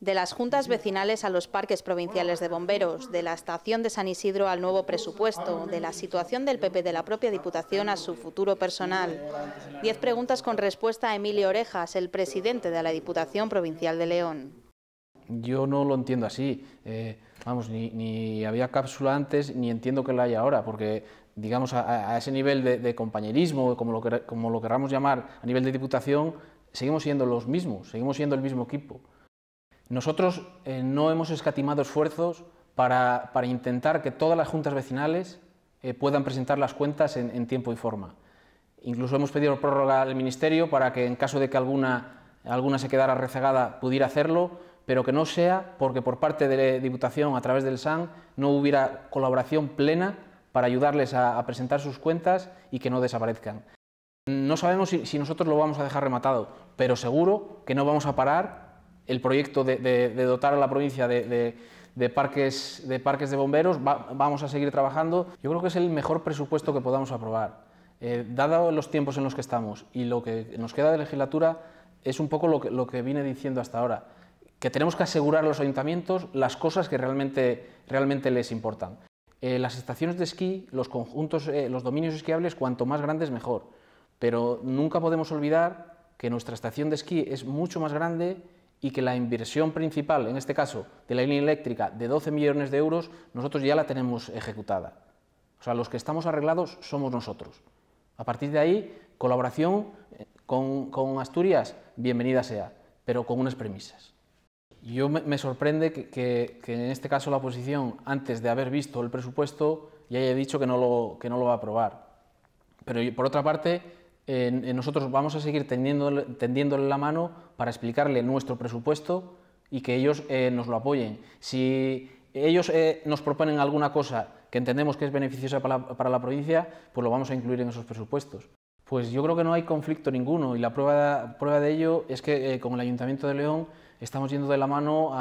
de las juntas vecinales a los parques provinciales de bomberos, de la estación de San Isidro al nuevo presupuesto, de la situación del PP de la propia Diputación a su futuro personal. Diez preguntas con respuesta a Emilio Orejas, el presidente de la Diputación Provincial de León. Yo no lo entiendo así. Eh, vamos, ni, había cápsula antes, ni entiendo que la haya ahora, porque digamos a, ese nivel de, compañerismo, como lo, queramos como lo querramos llamar, a nivel de Diputación, seguimos siendo los mismos, seguimos siendo el mismo equipo. Nosotros eh, no hemos escatimado esfuerzos para, intentar que todas las juntas vecinales eh, puedan presentar las cuentas en, tiempo y forma. Incluso hemos pedido prórroga al Ministerio para que en caso de que alguna, se quedara rezagada pudiera hacerlo, pero que no sea porque por parte de la Diputación a través del SAN no hubiera colaboración plena para ayudarles a, presentar sus cuentas y que no desaparezcan. No sabemos si nosotros lo vamos a dejar rematado, pero seguro que no vamos a parar el proyecto de, dotar a la provincia de, parques, de parques de bomberos, vamos a seguir trabajando. Yo creo que es el mejor presupuesto que podamos aprobar. Eh, dado los tiempos en los que estamos y lo que nos queda de legislatura, es un poco lo que, lo que vine diciendo hasta ahora, que tenemos que asegurar a los ayuntamientos las cosas que realmente, realmente les importan. Eh, las estaciones de esquí, los conjuntos, eh, los dominios esquiables, cuanto más grandes mejor, pero nunca podemos olvidar que nuestra estación de esquí es mucho más grande y que la inversión principal, en este caso, de la línea eléctrica de 12 millones de euros, nosotros ya la tenemos ejecutada. O sea, los que estamos arreglados somos nosotros. A partir de ahí, colaboración eh, con, con Asturias, bienvenida sea, pero con unas premisas. Yo me, sorprende que, que, que, en este caso la oposición, antes de haber visto el presupuesto, ya haya dicho que no lo, que no lo va a aprobar. Pero por otra parte, nosotros vamos a seguir tendiéndole, la mano para explicarle nuestro presupuesto y que ellos eh, nos lo apoyen. Si ellos eh, nos proponen alguna cosa que entendemos que es beneficiosa para la, provincia, pues lo vamos a incluir en esos presupuestos. Pues yo creo que no hay conflicto ninguno y la prueba de ello es que eh, con el Ayuntamiento de León estamos yendo de la mano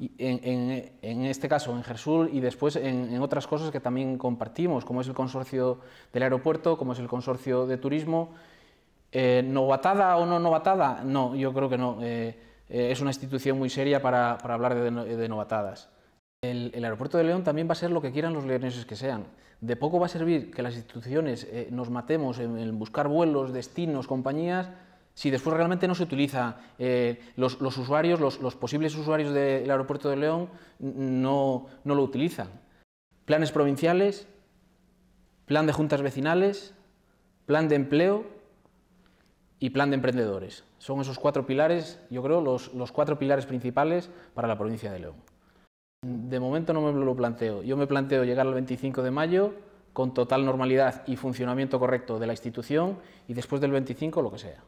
en, este caso en Gersul, y después en, otras cosas que también compartimos, como es el consorcio del aeropuerto, como es el consorcio de turismo. Eh, ¿Novatada o no novatada? No, yo creo que no. Eh, eh, es una institución muy seria para, hablar de, novatadas. El, aeropuerto de León también va a ser lo que quieran los leoneses que sean. De poco va a servir que las instituciones nos matemos en, en, buscar vuelos, destinos, compañías, si después realmente no se utiliza, eh, los, usuarios, los, posibles usuarios del aeropuerto de León no, lo utilizan. Planes provinciales, plan de juntas vecinales, plan de empleo y plan de emprendedores. Son esos cuatro pilares, yo creo, los, los cuatro pilares principales para la provincia de León. De momento no me lo planteo. Yo me planteo llegar al 25 de mayo con total normalidad y funcionamiento correcto de la institución y después del 25 lo que sea.